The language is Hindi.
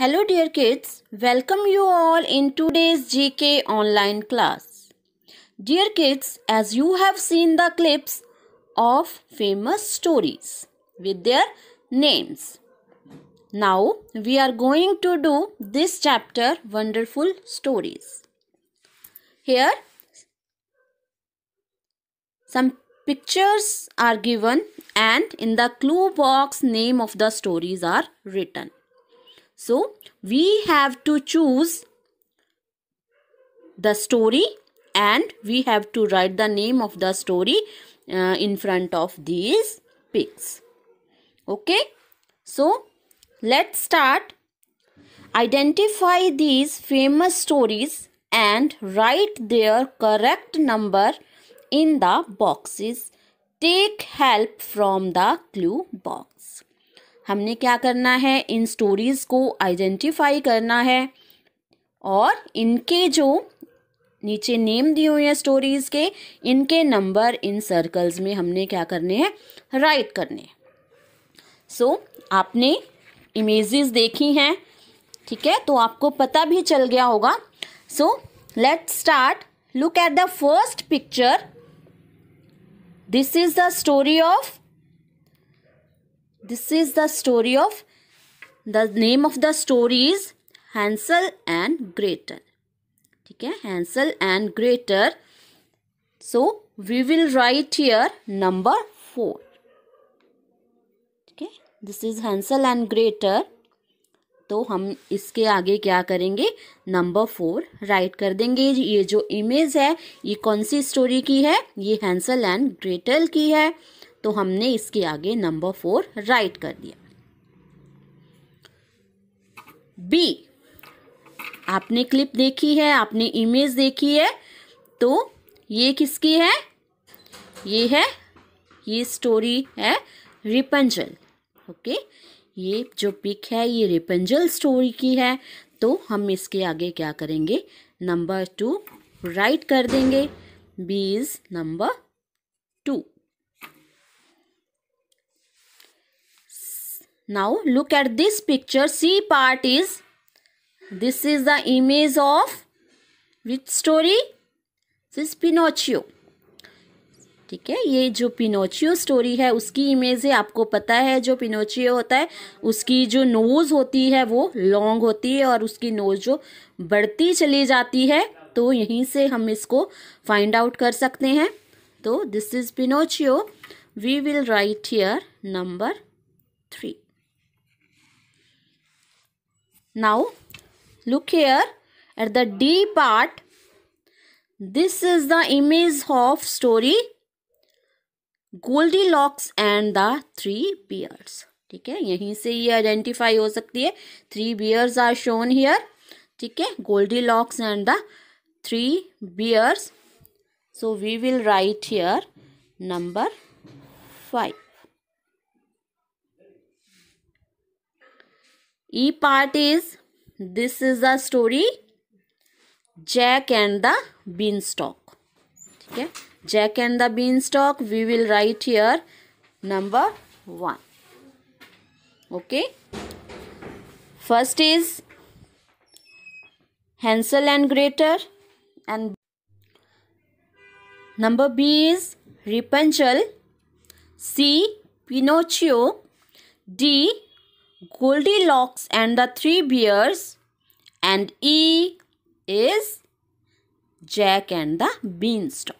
Hello dear kids, welcome you all in today's GK online class. Dear kids, as you have seen the clips of famous stories with their names. Now we are going to do this chapter Wonderful Stories. Here some pictures are given and in the clue box name of the stories are written. So, we have to choose the story and we have to write the name of the story uh, in front of these pigs. Okay. So, let's start. Identify these famous stories and write their correct number in the boxes. Take help from the clue box. हमने क्या करना है इन स्टोरीज़ को आइडेंटिफाई करना है और इनके जो नीचे नेम दिए हुए हैं स्टोरीज़ के इनके नंबर इन सर्कल्स में हमने क्या करने हैं राइट करने सो so, आपने इमेजेस देखी हैं ठीक है तो आपको पता भी चल गया होगा so let start look at the first picture this is the story of this is the story of the name of the story is hansel and gretel ठीक है hansel and gretel so we will write here number 4 ठीक है this is Hansel and Gretel तो हम इसके आगे क्या करेंगे नंबर फोर राइट कर देंगे ये जो इमेज है ये कौन सी स्टोरी की है ये हैंसल एंड ग्रेटल की है तो हमने इसके आगे नंबर फोर राइट कर दिया बी आपने क्लिप देखी है आपने इमेज देखी है तो ये किसकी है ये है ये स्टोरी है रिपंजल ओके ये जो पिक है ये रिपंजल स्टोरी की है तो हम इसके आगे क्या करेंगे नंबर टू राइट कर देंगे B is number two now look at this picture c part is this is the image of which story this pinocchio ठीक है ये जो पिनोचियो स्टोरी है उसकी इमेज है आपको पता है जो पिनोचियो होता है उसकी जो नोज़ होती है वो लॉन्ग होती है और उसकी नोज़ जो बढ़ती चली जाती है तो यहीं से हम इसको फाइंड आउट कर सकते हैं तो this is Pinocchio we will write here number three now look here at the d part this is the image of story locks and the three bears ठीक है यहीं से ये आइडेंटिफाई हो सकती है three bears are shown here ठीक है Goldilocks and the three bears so we will write here number five E part is this is a story Jack and the Beanstalk. Okay. Jack and the Beanstalk we will write here number 1. Okay. First is Hansel and Gretel and number B is Rapunzel C Pinocchio D Goldilocks and the Three Bears, and E is Jack and the Beanstalk.